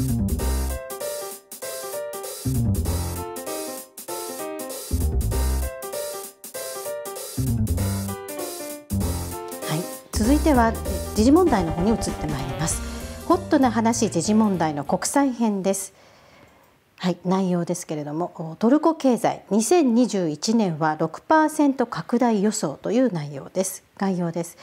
はい、続いては時事問題の方に移ってまいりますホットな話時事問題の国際編ですはい内容ですけれどもトルコ経済2021年は6%拡大予想という内容です概要です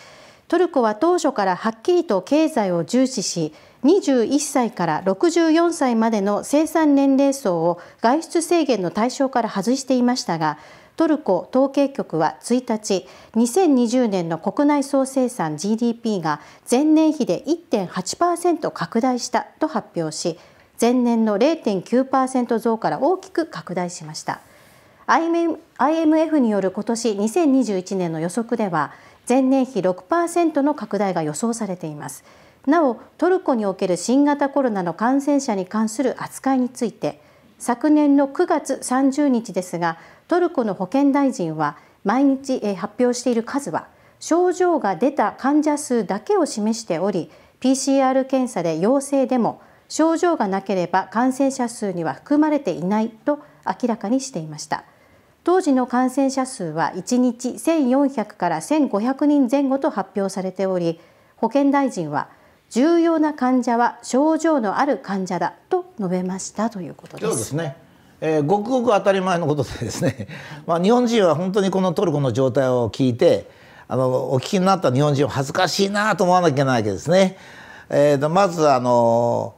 トルコは当初からはっきりと経済を重視し21歳から64歳までの生産年齢層を外出制限の対象から外していましたがトルコ統計局は1日2020年の国内総生産 GDP が前年比で1.8%拡大したと発表し前年の0.9%増から大きく拡大しました。IMF による今年2021年の予測では前年比6%の拡大が予想されていますなおトルコにおける新型コロナの感染者に関する扱いについて昨年の9月30日ですがトルコの保健大臣は毎日発表している数は症状が出た患者数だけを示しており PCR 検査で陽性でも症状がなければ感染者数には含まれていないと明らかにしていました。当時の感染者数は1日1400から1500人前後と発表されており保健大臣は重要な患者は症状のある患者だと述べましたということです。そうですねえー、ごくごく当たり前のことでですね、まあ、日本人は本当にこのトルコの状態を聞いてあのお聞きになった日本人は恥ずかしいなと思わなきゃいけないわけですね。えー、とまずあの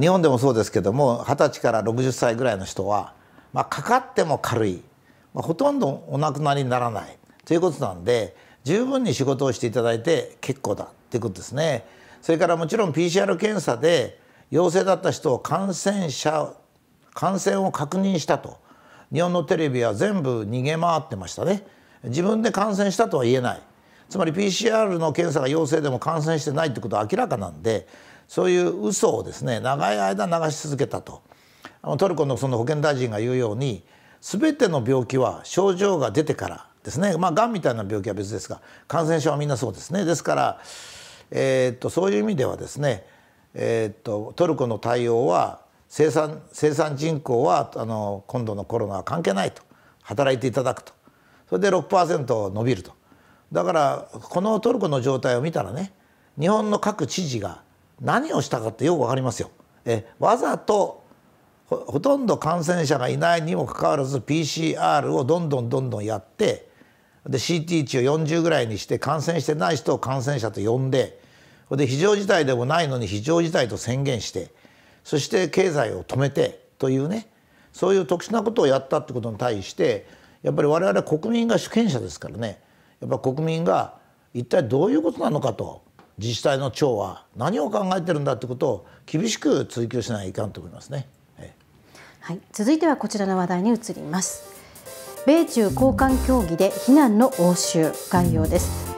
日本でもそうですけども二十歳から60歳ぐらいの人は、まあ、かかっても軽いまあ、ほとんどお亡くなりにならないということなんで十分に仕事をしていただいて結構だということですね。それからもちろん PCR 検査で陽性だった人を感染者感染を確認したと日本のテレビは全部逃げ回ってましたね自分で感染したとは言えないつまり PCR の検査が陽性でも感染してないってことは明らかなんでそういう嘘をですね長い間流し続けたとトルコのその保健大臣が言うように全ての病気は症状が出てからですねまあがんみたいな病気は別ですが感染症はみんなそうですねですから、えー、っとそういう意味ではですね、えー、っとトルコの対応は生産生産人口はあの今度のコロナは関係ないと働いていただくとそれで6%伸びるとだからこのトルコの状態を見たらね日本の各知事が何をしたかってよく分かりますよ。えわざとほとんど感染者がいないにもかかわらず PCR をどんどんどんどんやってで CT 値を40ぐらいにして感染してない人を感染者と呼んでで非常事態でもないのに非常事態と宣言してそして経済を止めてというねそういう特殊なことをやったってことに対してやっぱり我々国民が主権者ですからねやっぱ国民が一体どういうことなのかと自治体の長は何を考えてるんだってことを厳しく追及しないといかんと思いますね。はい、続いてはこちらの話題に移ります米中交換協議で非難の応酬概要です